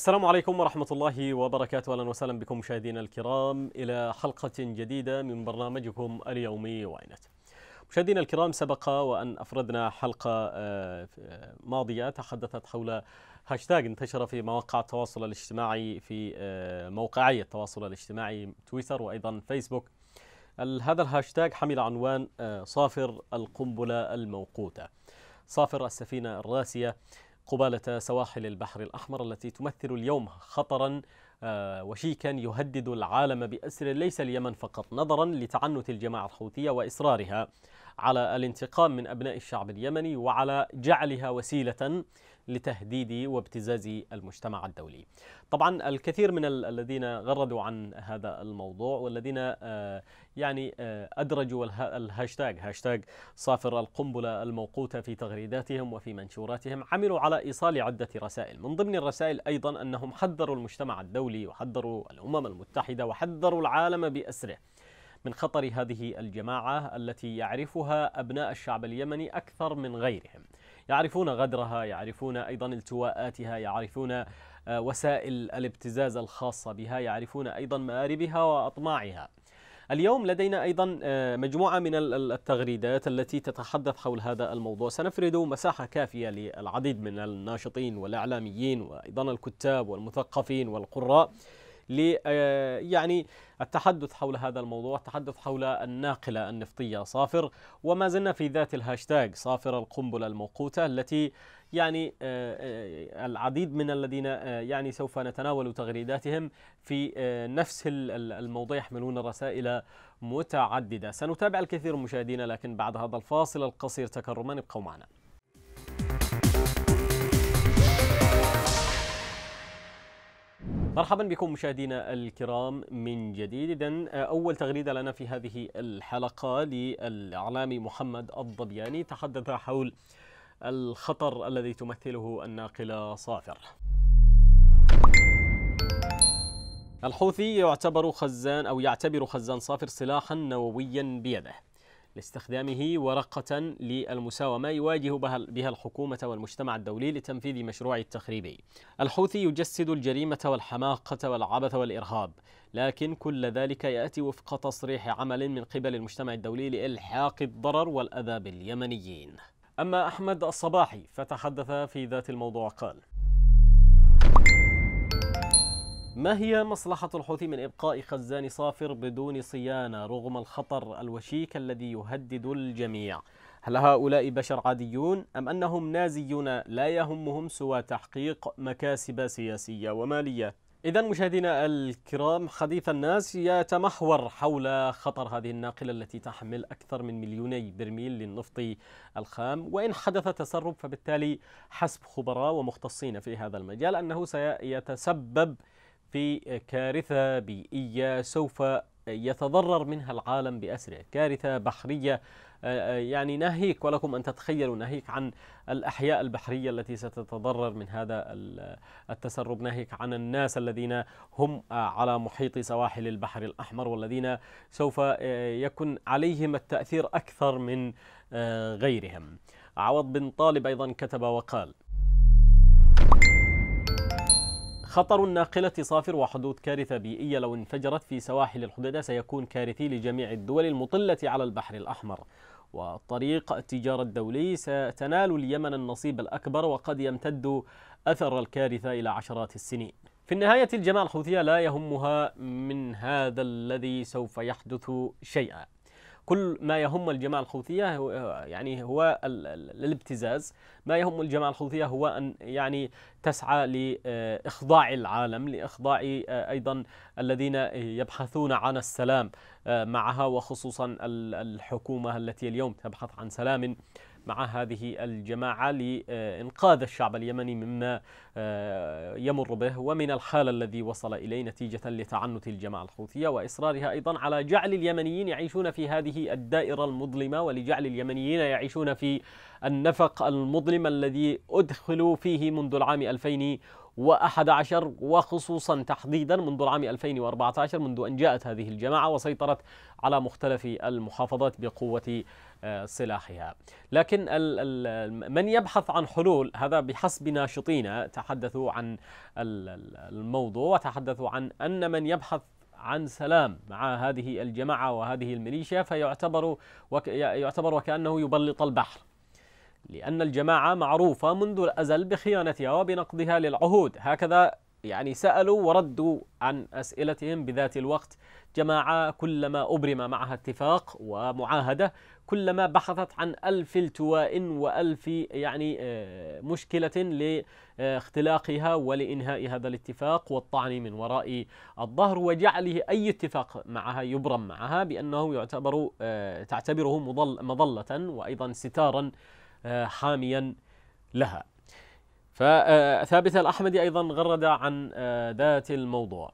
السلام عليكم ورحمة الله وبركاته أهلا وسهلا بكم مشاهدينا الكرام إلى حلقة جديدة من برنامجكم اليومي وينت مشاهدينا الكرام سبق وأن أفردنا حلقة آه، آه، ماضية تحدثت حول هاشتاج انتشر في مواقع التواصل الاجتماعي في آه، موقعي التواصل الاجتماعي تويتر وأيضا فيسبوك هذا الهاشتاج حمل عنوان صافر القنبلة الموقوتة صافر السفينة الراسية قبالة سواحل البحر الأحمر التي تمثل اليوم خطرا آه، وشيكا يهدد العالم بأسر ليس اليمن فقط نظرا لتعنت الجماعة الحوثية وإصرارها على الانتقام من أبناء الشعب اليمني وعلى جعلها وسيلة لتهديد وابتزاز المجتمع الدولي. طبعا الكثير من الذين غردوا عن هذا الموضوع والذين آه، يعني آه، ادرجوا الهاشتاج هاشتاج صافر القنبله الموقوته في تغريداتهم وفي منشوراتهم عملوا على ايصال عده رسائل، من ضمن الرسائل ايضا انهم حذروا المجتمع الدولي وحذروا الامم المتحده وحذروا العالم باسره. من خطر هذه الجماعه التي يعرفها ابناء الشعب اليمني اكثر من غيرهم. يعرفون غدرها يعرفون أيضا التواءاتها يعرفون آه، وسائل الابتزاز الخاصة بها يعرفون أيضا مآربها وأطماعها اليوم لدينا أيضا آه، مجموعة من التغريدات التي تتحدث حول هذا الموضوع سنفرد مساحة كافية للعديد من الناشطين والإعلاميين وأيضا الكتاب والمثقفين والقراء ل يعني التحدث حول هذا الموضوع التحدث حول الناقلة النفطية صافر وما زلنا في ذات الهاشتاج صافر القنبلة الموقوتة التي يعني آه، آه، العديد من الذين آه، يعني سوف نتناول تغريداتهم في نفس الموضوع يحملون رسائل متعددة سنتابع الكثير مشاهدينا لكن بعد هذا الفاصل القصير تكرما ابقوا معنا مرحبا بكم مشاهدينا الكرام من جديد اذا آه، أول تغريدة لنا في هذه الحلقة للإعلامي محمد الضبياني تحدث حول الخطر الذي تمثله الناقلة صافر الحوثي يعتبر خزان أو يعتبر خزان صافر سلاحا نوويا بيده لاستخدامه ورقة للمساومة يواجه بها الحكومة والمجتمع الدولي لتنفيذ مشروع التخريبي الحوثي يجسد الجريمة والحماقة والعبث والإرهاب لكن كل ذلك يأتي وفق تصريح عمل من قبل المجتمع الدولي لإلحاق الضرر والأذى باليمنيين أما أحمد الصباحي فتحدث في ذات الموضوع قال ما هي مصلحة الحوثي من إبقاء خزان صافر بدون صيانة رغم الخطر الوشيك الذي يهدد الجميع؟ هل هؤلاء بشر عاديون أم أنهم نازيون لا يهمهم سوى تحقيق مكاسب سياسية ومالية؟ إذا مشاهدينا الكرام حديث الناس يتمحور حول خطر هذه الناقلة التي تحمل أكثر من مليوني برميل للنفط الخام وإن حدث تسرب فبالتالي حسب خبراء ومختصين في هذا المجال أنه سيتسبب في كارثة بيئية سوف يتضرر منها العالم بأسره كارثة بحرية آه، آه، يعني ناهيك ولكم أن تتخيلوا ناهيك عن الأحياء البحرية التي ستتضرر من هذا التسرب ناهيك عن الناس الذين هم آه، على محيط سواحل البحر الأحمر والذين سوف يكون عليهم التأثير أكثر من غيرهم عوض بن طالب أيضا كتب وقال خطر الناقلة صافر وحدود كارثة بيئية لو انفجرت في سواحل الحديدة سيكون كارثي لجميع الدول المطلة على البحر الأحمر وطريق التجارة الدولي ستنال اليمن النصيب الأكبر وقد يمتد أثر الكارثة إلى عشرات السنين في النهاية الجماعة الحوثية لا يهمها من هذا الذي سوف يحدث شيئا كل ما يهم الجماعة الحوثية يعني هو الابتزاز ما يهم الجماعة الحوثية هو أن يعني تسعى لإخضاع العالم لإخضاع أيضا الذين يبحثون عن السلام معها وخصوصا الحكومة التي اليوم تبحث عن سلام مع هذه الجماعة لإنقاذ الشعب اليمني مما آه، يمر به ومن الحال الذي وصل إليه نتيجة لتعنت الجماعة الحوثية وإصرارها أيضا على جعل اليمنيين يعيشون في هذه الدائرة المظلمة ولجعل اليمنيين يعيشون في النفق المظلم الذي أدخلوا فيه منذ العام 2000 و11 وخصوصا تحديدا منذ العام 2014 منذ أن جاءت هذه الجماعة وسيطرت على مختلف المحافظات بقوة آه، سلاحها لكن من يبحث عن حلول هذا بحسب ناشطين تحدثوا عن الموضوع وتحدثوا عن أن من يبحث عن سلام مع هذه الجماعة وهذه الميليشيا فيعتبر يعتبر وكأنه يبلط البحر لأن الجماعة معروفة منذ الأزل بخيانتها وبنقضها للعهود هكذا يعني سألوا وردوا عن أسئلتهم بذات الوقت جماعة كلما أبرم معها اتفاق ومعاهدة كلما بحثت عن ألف التواء وألف يعني آه، مشكلة لاختلاقها ولإنهاء هذا الاتفاق والطعن من وراء الظهر وجعله أي اتفاق معها يبرم معها بأنه يعتبر آه، تعتبره مظلة وأيضا ستارا آه، حاميا لها فثابت الأحمدي أيضا غرد عن آه، ذات الموضوع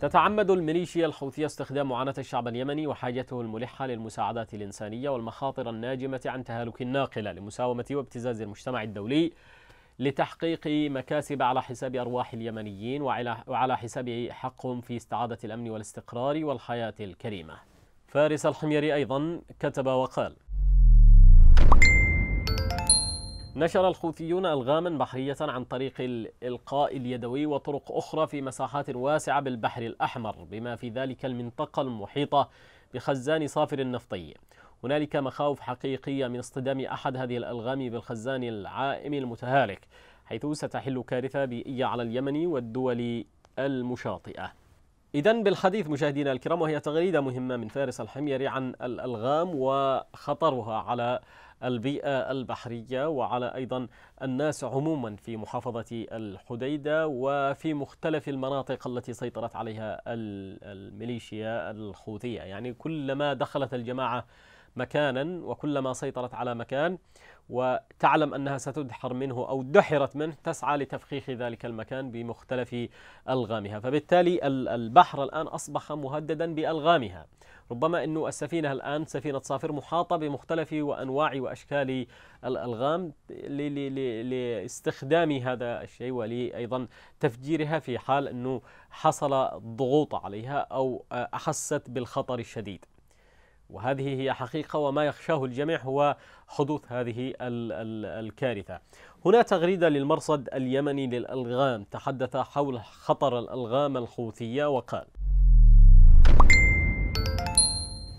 تتعمد الميليشيا الحوثية استخدام معاناة الشعب اليمني وحاجته الملحة للمساعدات الإنسانية والمخاطر الناجمة عن تهالك الناقلة لمساومة وابتزاز المجتمع الدولي لتحقيق مكاسب على حساب أرواح اليمنيين وعلى حساب حقهم في استعادة الأمن والاستقرار والحياة الكريمة فارس الحميري أيضا كتب وقال نشر الحوثيون ألغاما بحرية عن طريق الإلقاء اليدوي وطرق أخرى في مساحات واسعة بالبحر الأحمر بما في ذلك المنطقة المحيطة بخزان صافر النفطي هنالك مخاوف حقيقية من اصطدام أحد هذه الألغام بالخزان العائم المتهالك حيث ستحل كارثة بيئية على اليمن والدول المشاطئة إذا بالحديث مشاهدينا الكرام وهي تغريدة مهمة من فارس الحميري عن الألغام وخطرها على البيئة البحرية وعلى أيضا الناس عموما في محافظة الحديدة وفي مختلف المناطق التي سيطرت عليها الميليشيا الحوثية يعني كلما دخلت الجماعة مكانا وكلما سيطرت على مكان وتعلم أنها ستدحر منه أو دحرت منه تسعى لتفخيخ ذلك المكان بمختلف ألغامها فبالتالي البحر الآن أصبح مهددا بألغامها ربما أن السفينة الآن سفينة صافر محاطة بمختلف وأنواع وأشكال الألغام لاستخدام هذا الشيء ولأيضا تفجيرها في حال أنه حصل ضغوط عليها أو أحست بالخطر الشديد وهذه هي حقيقة وما يخشاه الجميع هو حدوث هذه الكارثة هنا تغريدة للمرصد اليمني للألغام تحدث حول خطر الألغام الخوثية وقال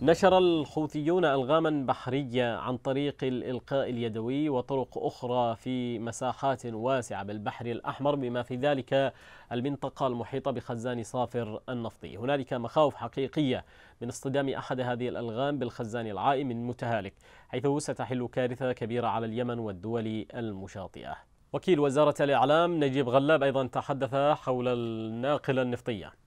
نشر الحوثيون ألغاما بحرية عن طريق الإلقاء اليدوي وطرق أخرى في مساحات واسعة بالبحر الأحمر بما في ذلك المنطقة المحيطة بخزان صافر النفطي هنالك مخاوف حقيقية من اصطدام أحد هذه الألغام بالخزان العائم المتهالك حيث ستحل كارثة كبيرة على اليمن والدول المشاطئة وكيل وزارة الإعلام نجيب غلاب أيضا تحدث حول الناقلة النفطية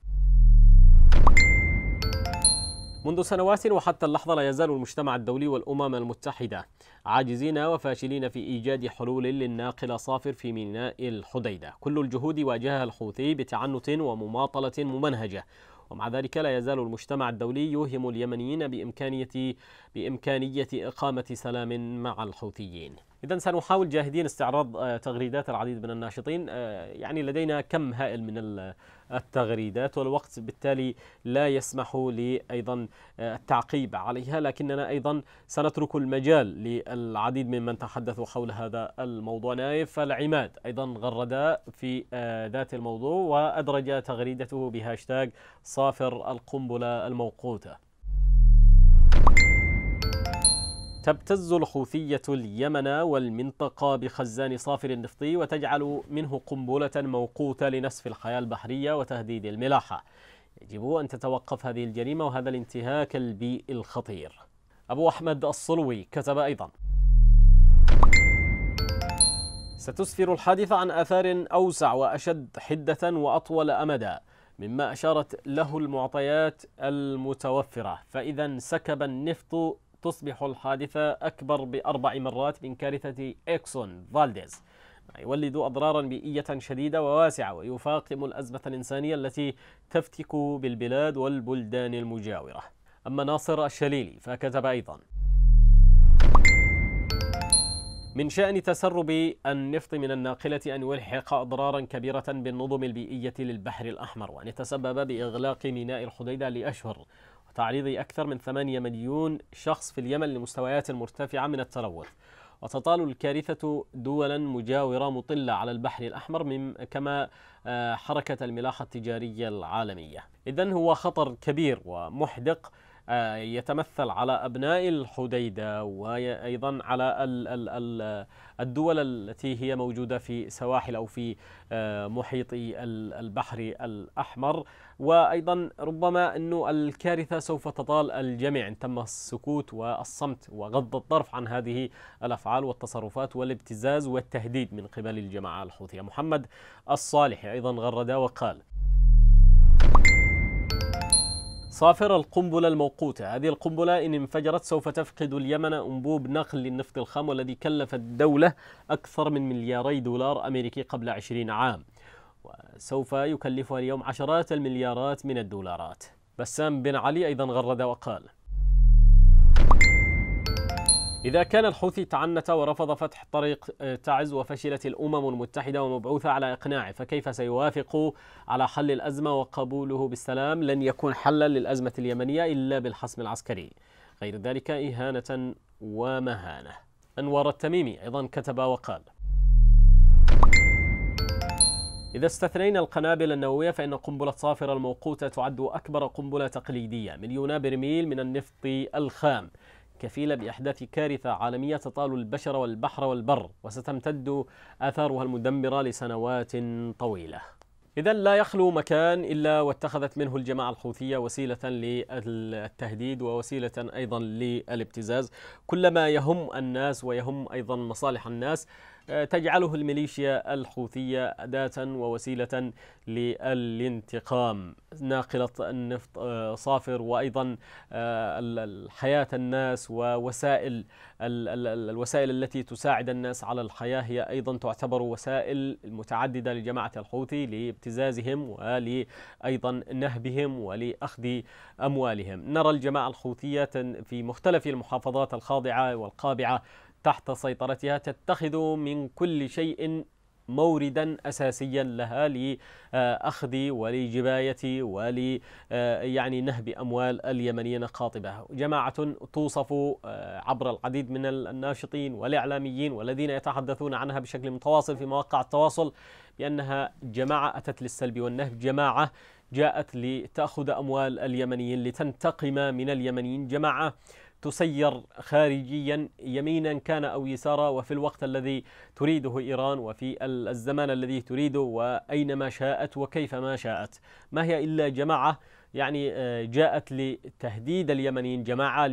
منذ سنوات وحتى اللحظة لا يزال المجتمع الدولي والأمم المتحدة عاجزين وفاشلين في إيجاد حلول للناقل صافر في ميناء الحديدة كل الجهود واجهها الحوثي بتعنت ومماطلة ممنهجة ومع ذلك لا يزال المجتمع الدولي يوهم اليمنيين بإمكانية, بإمكانية إقامة سلام مع الحوثيين إذا سنحاول جاهدين استعراض آه، تغريدات العديد من الناشطين آه، يعني لدينا كم هائل من التغريدات والوقت بالتالي لا يسمح لي أيضا آه، التعقيب عليها لكننا أيضا سنترك المجال للعديد ممن تحدثوا حول هذا الموضوع نايف العماد أيضا غرد في ذات الموضوع وأدرج تغريدته بهاشتاج صافر القنبلة الموقوتة تبتز الحوثية اليمن والمنطقة بخزان صافر نفطي وتجعل منه قنبلة موقوتة لنسف الحياة البحرية وتهديد الملاحة يجب أن تتوقف هذه الجريمة وهذا الانتهاك البيئي الخطير أبو أحمد الصلوي كتب أيضا ستسفر الحادثة عن آثار أوسع وأشد حدة وأطول أمدا مما أشارت له المعطيات المتوفرة فإذا سكب النفط تصبح الحادثة أكبر بأربع مرات من كارثة إكسون فالديز ما يولد أضرارا بيئية شديدة وواسعة ويفاقم الأزمة الإنسانية التي تفتك بالبلاد والبلدان المجاورة أما ناصر الشليلي فكتب أيضا من شأن تسرب النفط من الناقلة أن يلحق أضرارا كبيرة بالنظم البيئية للبحر الأحمر وأن يتسبب بإغلاق ميناء الحديدة لأشهر تعريض أكثر من 8 مليون شخص في اليمن لمستويات مرتفعة من التلوث وتطال الكارثة دولا مجاورة مطلة على البحر الأحمر من كما آه، حركة الملاحة التجارية العالمية إذن هو خطر كبير ومحدق يتمثل على أبناء الحديدة وأيضا على الدول التي هي موجودة في سواحل أو في آه، محيط البحر الأحمر وأيضا ربما أنه الكارثة سوف تطال الجميع إن تم السكوت والصمت وغض الطرف عن هذه الأفعال والتصرفات والابتزاز والتهديد من قبل الجماعة الحوثية محمد الصالح أيضا غرد وقال صافر القنبلة الموقوتة هذه القنبلة إن انفجرت سوف تفقد اليمن أنبوب نقل للنفط الخام والذي كلف الدولة أكثر من ملياري دولار أمريكي قبل عشرين عام وسوف يكلفها اليوم عشرات المليارات من الدولارات بسام بن علي أيضا غرد وقال إذا كان الحوثي تعنت ورفض فتح طريق آه، تعز وفشلت الأمم المتحدة ومبعوثة على إقناعه فكيف سيوافق على حل الأزمة وقبوله بالسلام لن يكون حلا للأزمة اليمنية إلا بالحسم العسكري غير ذلك إهانة ومهانة أنوار التميمي أيضا كتب وقال إذا استثنينا القنابل النووية فإن قنبلة صافرة الموقوتة تعد أكبر قنبلة تقليدية مليون برميل من النفط الخام كفيلة بإحداث كارثة عالمية تطال البشر والبحر والبر وستمتد آثارها المدمرة لسنوات طويلة إذا لا يخلو مكان إلا واتخذت منه الجماعة الحوثية وسيلة للتهديد ووسيلة أيضا للابتزاز كلما يهم الناس ويهم أيضا مصالح الناس آه، تجعله الميليشيا الحوثية أداة ووسيلة للانتقام ناقلة النفط آه، صافر وأيضا آه، حياة الناس ووسائل الوسائل التي تساعد الناس على الحياة هي أيضا تعتبر وسائل متعددة لجماعة الحوثي لابتزازهم ولأيضا نهبهم ولأخذ أموالهم نرى الجماعة الحوثية في مختلف المحافظات الخاضعة والقابعة تحت سيطرتها تتخذ من كل شيء موردا اساسيا لها لاخذ ولجبايه ول آه، يعني نهب اموال اليمنيين قاطبه، جماعه توصف آه، عبر العديد من الناشطين والاعلاميين والذين يتحدثون عنها بشكل متواصل في مواقع التواصل بانها جماعه اتت للسلب والنهب، جماعه جاءت لتاخذ اموال اليمنيين لتنتقم من اليمنيين، جماعه تسير خارجيا يمينا كان أو يسارا وفي الوقت الذي تريده إيران وفي الزمان الذي تريده وأينما شاءت وكيفما شاءت ما هي إلا جماعة يعني آه، جاءت لتهديد اليمنيين جماعة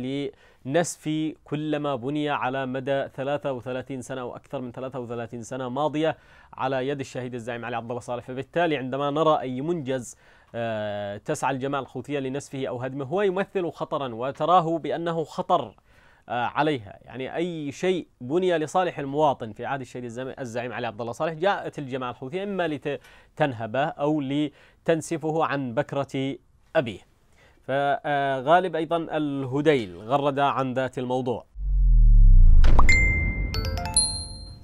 لنسف كل ما بني على مدى 33 سنة أو أكثر من 33 سنة ماضية على يد الشهيد الزعيم علي عبد الله صالح فبالتالي عندما نرى أي منجز آه، تسعى الجماعة الحوثية لنسفه أو هدمه هو يمثل خطرا وتراه بأنه خطر آه، عليها يعني أي شيء بني لصالح المواطن في عهد الشهيد الزعيم علي عبد الله صالح جاءت الجماعة الحوثية إما لتنهبه أو لتنسفه عن بكرة أبيه فغالب أيضا الهديل غرد عن ذات الموضوع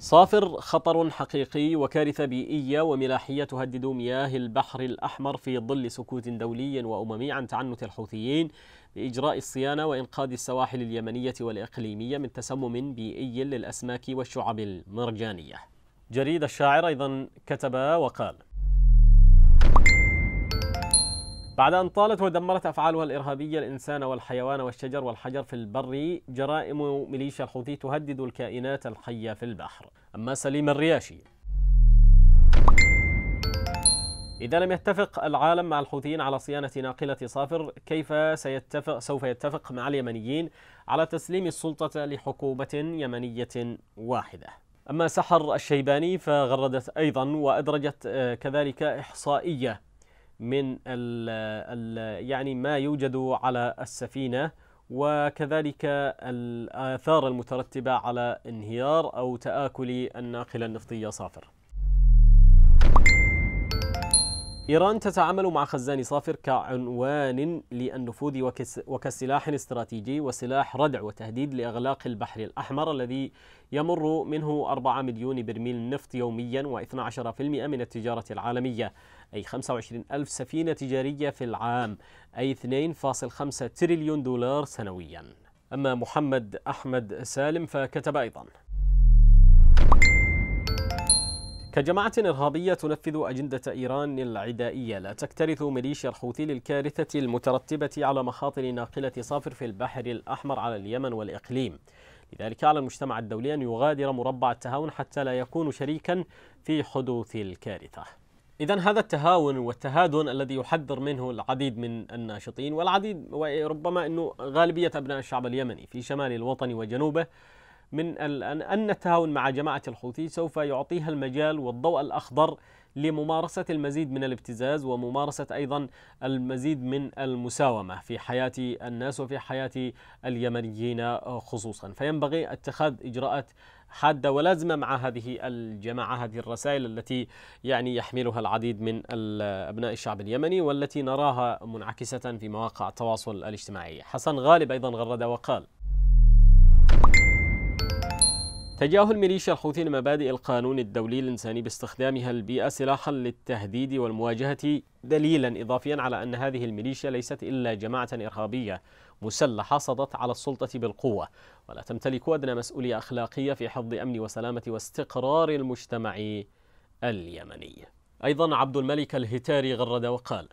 صافر خطر حقيقي وكارثة بيئية وملاحية تهدد مياه البحر الأحمر في ظل سكوت دولي وأممي عن تعنت الحوثيين بإجراء الصيانة وإنقاذ السواحل اليمنية والإقليمية من تسمم بيئي للأسماك والشعب المرجانية جريد الشاعر أيضا كتب وقال بعد أن طالت ودمرت أفعالها الإرهابية الإنسان والحيوان والشجر والحجر في البر جرائم ميليشيا الحوثي تهدد الكائنات الحية في البحر أما سليم الرياشي إذا لم يتفق العالم مع الحوثيين على صيانة ناقلة صافر كيف سيتفق سوف يتفق مع اليمنيين على تسليم السلطة لحكومة يمنية واحدة أما سحر الشيباني فغردت أيضا وأدرجت آه، كذلك إحصائية من ال الـ يعني ما يوجد على السفينة وكذلك الآثار المترتبة على انهيار أو تآكل الناقلة النفطية صافر إيران تتعامل مع خزان صافر كعنوان للنفوذ وكسلاح استراتيجي وسلاح ردع وتهديد لإغلاق البحر الأحمر الذي يمر منه 4 مليون برميل نفط يوميا و12% من التجارة العالمية أي 25 ألف سفينة تجارية في العام أي 2.5 تريليون دولار سنويا أما محمد أحمد سالم فكتب أيضا كجماعة إرهابية تنفذ أجندة إيران العدائية لا تكترث ميليشيا الحوثي للكارثة المترتبة على مخاطر ناقلة صافر في البحر الأحمر على اليمن والإقليم لذلك على المجتمع الدولي أن يغادر مربع التهاون حتى لا يكون شريكا في حدوث الكارثة إذا هذا التهاون والتهادن الذي يحذر منه العديد من الناشطين والعديد وربما أنه غالبية أبناء الشعب اليمني في شمال الوطن وجنوبه من أن التهاون مع جماعة الحوثي سوف يعطيها المجال والضوء الأخضر لممارسة المزيد من الابتزاز وممارسة أيضا المزيد من المساومة في حياة الناس وفي حياة اليمنيين خصوصا فينبغي اتخاذ إجراءات حادة ولازمة مع هذه الجماعة هذه الرسائل التي يعني يحملها العديد من أبناء الشعب اليمني والتي نراها منعكسة في مواقع التواصل الاجتماعي حسن غالب أيضا غرد وقال تجاهل ميليشيا الحوثي لمبادئ القانون الدولي الإنساني باستخدامها البيئة سلاحا للتهديد والمواجهة دليلا إضافيا على أن هذه الميليشيا ليست إلا جماعة إرهابية مسلحة صدت على السلطة بالقوة ولا تمتلك أدنى مسؤولية أخلاقية في حفظ أمن وسلامة واستقرار المجتمع اليمني أيضا عبد الملك الهتاري غرد وقال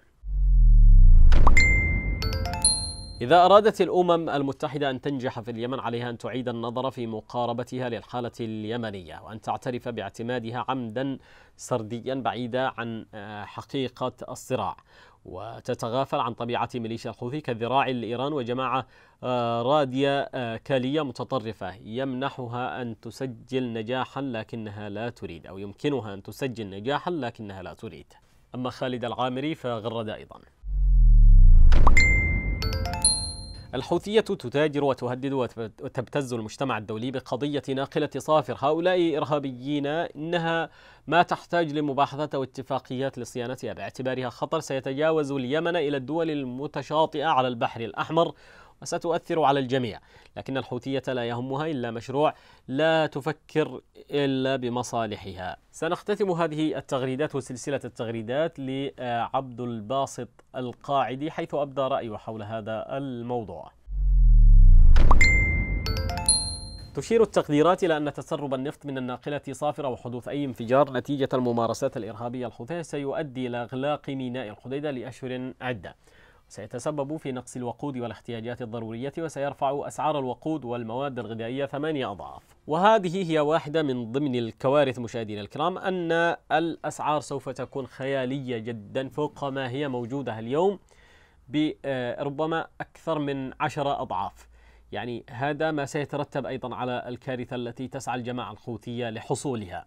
إذا أرادت الأمم المتحدة أن تنجح في اليمن عليها أن تعيد النظر في مقاربتها للحالة اليمنية وأن تعترف باعتمادها عمدا سرديا بعيدا عن آه، حقيقة الصراع وتتغافل عن طبيعة ميليشيا الحوثي كالذراع لإيران وجماعة آه، رادية آه، كالية متطرفة يمنحها أن تسجل نجاحا لكنها لا تريد أو يمكنها أن تسجل نجاحا لكنها لا تريد أما خالد العامري فغرد أيضا الحوثية تتاجر وتهدد وتبتز المجتمع الدولي بقضية ناقلة صافر هؤلاء إرهابيين إنها ما تحتاج لمباحثات واتفاقيات لصيانتها باعتبارها خطر سيتجاوز اليمن إلى الدول المتشاطئة على البحر الأحمر وستؤثر على الجميع لكن الحوثية لا يهمها إلا مشروع لا تفكر إلا بمصالحها سنختتم هذه التغريدات وسلسلة التغريدات لعبد الباسط القاعدي حيث أبدى رأيه حول هذا الموضوع تشير التقديرات إلى أن تسرب النفط من الناقلة صافرة وحدوث أي انفجار نتيجة الممارسات الإرهابية الحوثية سيؤدي إلى إغلاق ميناء الحديدة لأشهر عدة سيتسبب في نقص الوقود والاحتياجات الضرورية وسيرفع أسعار الوقود والمواد الغذائية ثمانية أضعاف وهذه هي واحدة من ضمن الكوارث مشاهدينا الكرام أن الأسعار سوف تكون خيالية جدا فوق ما هي موجودة اليوم بربما آه، أكثر من عشرة أضعاف يعني هذا ما سيترتب أيضا على الكارثة التي تسعى الجماعة الحوثية لحصولها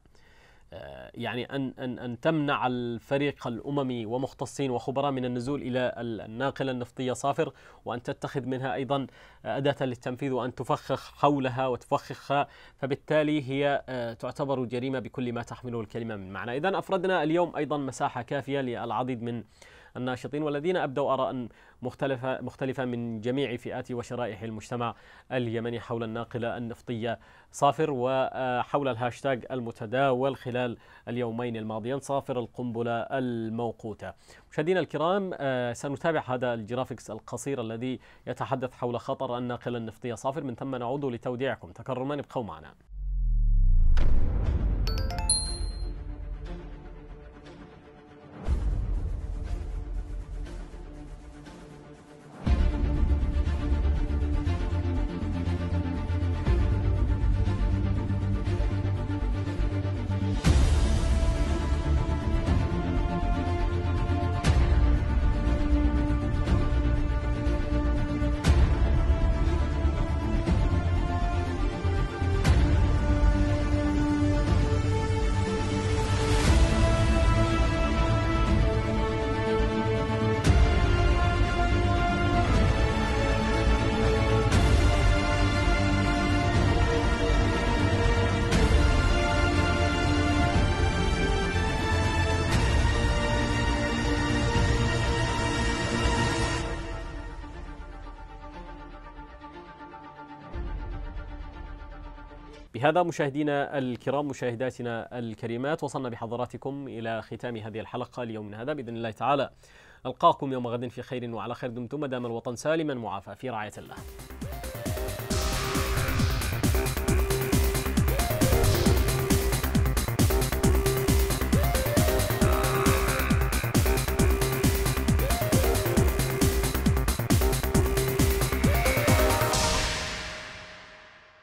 آه، يعني أن, أن, أن تمنع الفريق الأممي ومختصين وخبراء من النزول إلى الناقلة النفطية صافر وأن تتخذ منها أيضا أداة للتنفيذ وأن تفخخ حولها وتفخخها فبالتالي هي آه، تعتبر جريمة بكل ما تحمله الكلمة من معنى إذا أفردنا اليوم أيضا مساحة كافية للعديد من الناشطين والذين أبدوا آراء مختلفة, مختلفة من جميع فئات وشرائح المجتمع اليمني حول الناقلة النفطية صافر وحول آه، الهاشتاج المتداول خلال اليومين الماضيين صافر القنبلة الموقوتة مشاهدينا الكرام آه، سنتابع هذا الجرافيكس القصير الذي يتحدث حول خطر الناقلة النفطية صافر من ثم نعود لتوديعكم تكرما ابقوا معنا بهذا مشاهدينا الكرام مشاهداتنا الكريمات وصلنا بحضراتكم إلى ختام هذه الحلقة ليومنا هذا بإذن الله تعالى ألقاكم يوم غد في خير وعلى خير دمتم دام الوطن سالما معافى في رعاية الله